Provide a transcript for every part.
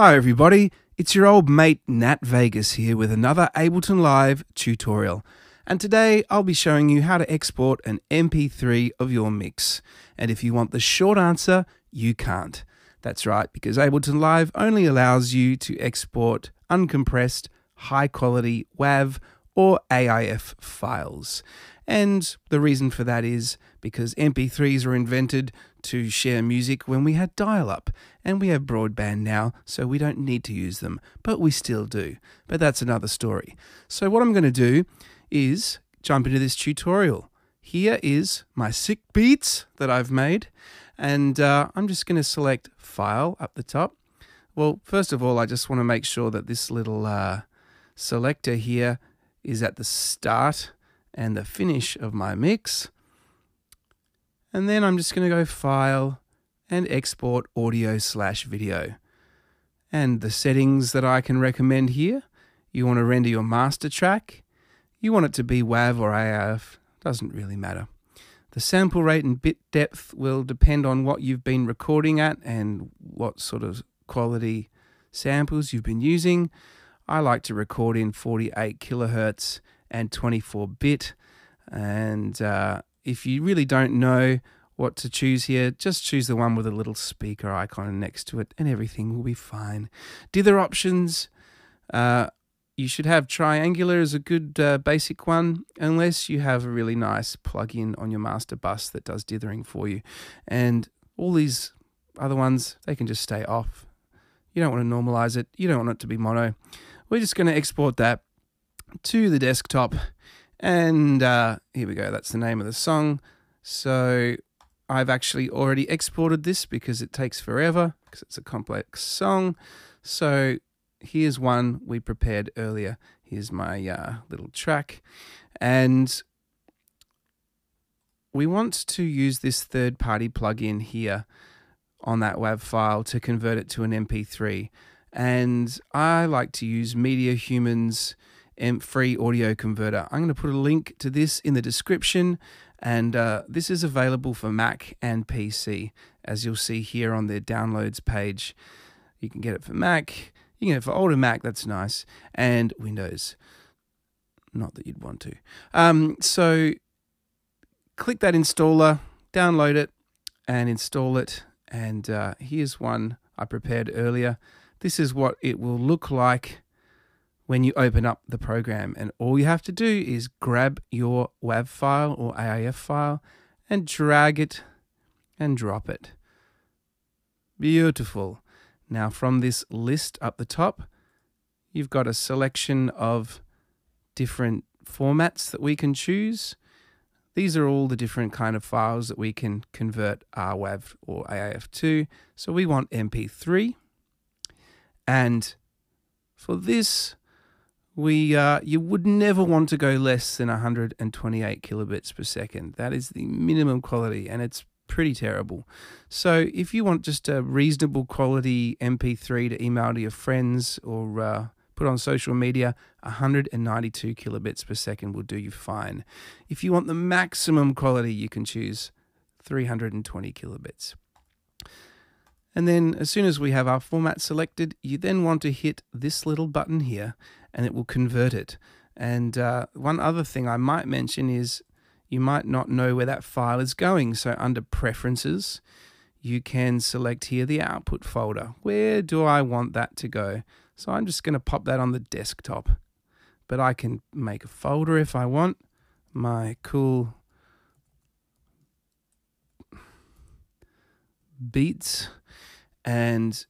Hi everybody, it's your old mate Nat Vegas here with another Ableton Live tutorial. And today I'll be showing you how to export an MP3 of your mix. And if you want the short answer, you can't. That's right, because Ableton Live only allows you to export uncompressed, high quality WAV or AIF files. And the reason for that is because MP3s were invented to share music when we had dial up, and we have broadband now, so we don't need to use them, but we still do. But that's another story. So, what I'm going to do is jump into this tutorial. Here is my sick beats that I've made, and uh, I'm just going to select File up the top. Well, first of all, I just want to make sure that this little uh, selector here is at the start and the finish of my mix. And then I'm just going to go File and Export Audio slash Video. And the settings that I can recommend here you want to render your master track, you want it to be WAV or AF, doesn't really matter. The sample rate and bit depth will depend on what you've been recording at and what sort of quality samples you've been using. I like to record in 48 kilohertz and 24 bit, and uh, if you really don't know what to choose here, just choose the one with a little speaker icon next to it and everything will be fine. Dither options, uh, you should have triangular as a good uh, basic one, unless you have a really nice plug-in on your master bus that does dithering for you. And all these other ones, they can just stay off. You don't want to normalize it. You don't want it to be mono. We're just going to export that to the desktop and uh, here we go, that's the name of the song. So I've actually already exported this because it takes forever because it's a complex song. So here's one we prepared earlier. Here's my uh, little track. And we want to use this third party plugin here on that WAV file to convert it to an MP3. And I like to use Media Humans m free audio converter. I'm going to put a link to this in the description, and uh, this is available for Mac and PC, as you'll see here on their downloads page. You can get it for Mac, you can get it for older Mac, that's nice, and Windows. Not that you'd want to. Um, so click that installer, download it, and install it. And uh, here's one I prepared earlier. This is what it will look like when you open up the program. And all you have to do is grab your WAV file or AIF file and drag it and drop it. Beautiful. Now, from this list up the top, you've got a selection of different formats that we can choose. These are all the different kind of files that we can convert RWAV or AIF to. So we want MP3. And for this, we uh, you would never want to go less than 128 kilobits per second. That is the minimum quality, and it's pretty terrible. So if you want just a reasonable quality MP3 to email to your friends or uh, put on social media, 192 kilobits per second will do you fine. If you want the maximum quality, you can choose 320 kilobits. And then as soon as we have our format selected, you then want to hit this little button here and it will convert it. And uh, one other thing I might mention is you might not know where that file is going. So under preferences, you can select here the output folder. Where do I want that to go? So I'm just going to pop that on the desktop. But I can make a folder if I want. My cool beats. And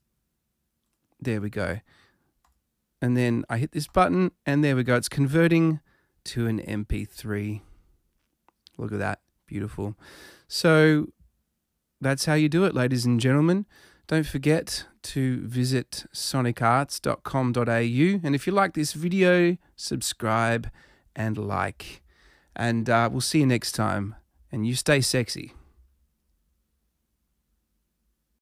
there we go and then I hit this button, and there we go. It's converting to an MP3. Look at that. Beautiful. So that's how you do it, ladies and gentlemen. Don't forget to visit sonicarts.com.au. And if you like this video, subscribe and like. And uh, we'll see you next time. And you stay sexy.